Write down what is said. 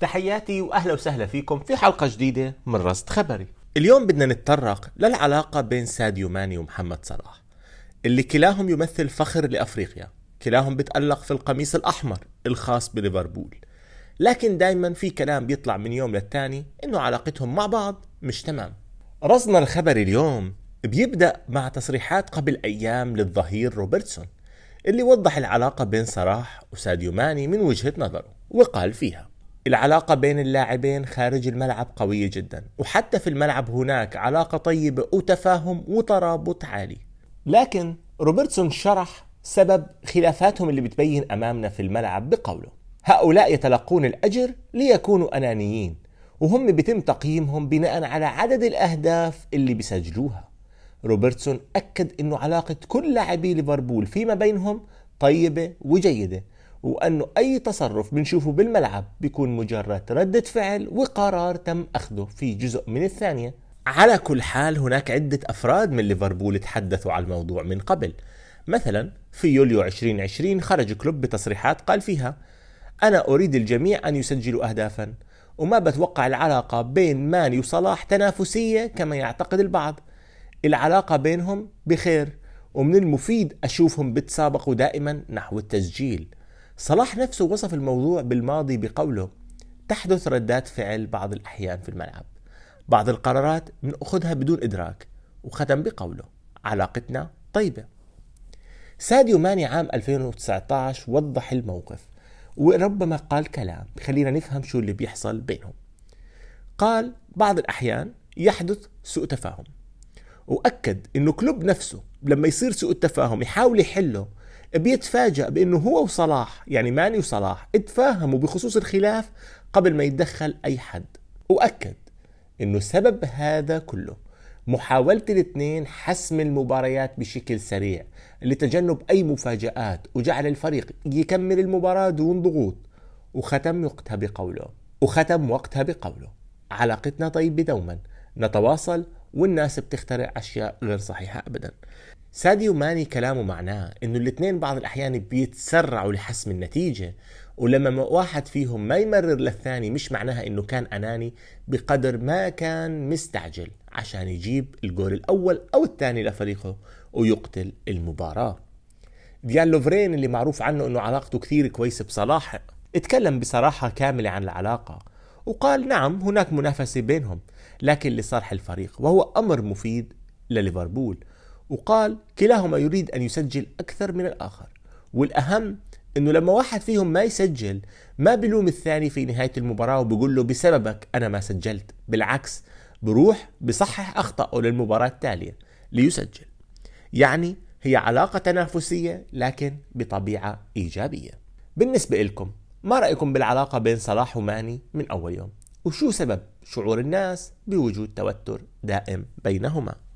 تحياتي واهلا وسهلا فيكم في حلقه جديده من رصد خبري. اليوم بدنا نتطرق للعلاقه بين ساديو ماني ومحمد صلاح اللي كلاهم يمثل فخر لافريقيا، كلاهم بتالق في القميص الاحمر الخاص بليفربول. لكن دائما في كلام بيطلع من يوم للتاني انه علاقتهم مع بعض مش تمام. رصدنا الخبري اليوم بيبدا مع تصريحات قبل ايام للظهير روبرتسون اللي وضح العلاقه بين صلاح وساديو ماني من وجهه نظره وقال فيها العلاقة بين اللاعبين خارج الملعب قوية جدا وحتى في الملعب هناك علاقة طيبة وتفاهم وترابط عالي لكن روبرتسون شرح سبب خلافاتهم اللي بتبين أمامنا في الملعب بقوله هؤلاء يتلقون الأجر ليكونوا أنانيين وهم بيتم تقييمهم بناء على عدد الأهداف اللي بيسجلوها روبرتسون أكد أنه علاقة كل لاعبي ليفربول فيما بينهم طيبة وجيدة وأنه أي تصرف بنشوفه بالملعب بيكون مجرد ردة فعل وقرار تم أخذه في جزء من الثانية على كل حال هناك عدة أفراد من ليفربول تحدثوا على الموضوع من قبل مثلا في يوليو 2020 خرج كلوب بتصريحات قال فيها أنا أريد الجميع أن يسجلوا أهدافا وما بتوقع العلاقة بين ماني وصلاح تنافسية كما يعتقد البعض العلاقة بينهم بخير ومن المفيد أشوفهم بتسابقوا دائما نحو التسجيل صلاح نفسه وصف الموضوع بالماضي بقوله تحدث ردات فعل بعض الأحيان في الملعب بعض القرارات بنأخذها بدون إدراك وختم بقوله علاقتنا طيبة ساديو ماني عام 2019 وضح الموقف وربما قال كلام خلينا نفهم شو اللي بيحصل بينهم قال بعض الأحيان يحدث سوء تفاهم وأكد أنه كلوب نفسه لما يصير سوء التفاهم يحاول يحله بيتفاجأ بأنه هو وصلاح يعني ماني وصلاح اتفاهموا بخصوص الخلاف قبل ما يتدخل أي حد وأكد أنه سبب هذا كله محاولة الاثنين حسم المباريات بشكل سريع لتجنب أي مفاجآت وجعل الفريق يكمل المباراة دون ضغوط وختم وقتها بقوله وختم وقتها بقوله علاقتنا طيبة دوما نتواصل والناس بتخترع أشياء غير صحيحة أبدا ساديو ماني كلامه معناه انه الاثنين بعض الاحيان بيتسرعوا لحسم النتيجة ولما واحد فيهم ما يمرر للثاني مش معناها انه كان اناني بقدر ما كان مستعجل عشان يجيب الجول الاول او الثاني لفريقه ويقتل المباراة ديال لوفرين اللي معروف عنه انه علاقته كثير كويسة بصلاح اتكلم بصراحة كاملة عن العلاقة وقال نعم هناك منافسة بينهم لكن لصالح الفريق وهو امر مفيد لليفربول وقال كلاهما يريد أن يسجل أكثر من الآخر والأهم انه لما واحد فيهم ما يسجل ما بلوم الثاني في نهايه المباراه وبقول له بسببك انا ما سجلت بالعكس بروح بصحح اخطائه للمباراه التاليه ليسجل يعني هي علاقه تنافسيه لكن بطبيعه ايجابيه بالنسبه لكم ما رايكم بالعلاقه بين صلاح وماني من اول يوم وشو سبب شعور الناس بوجود توتر دائم بينهما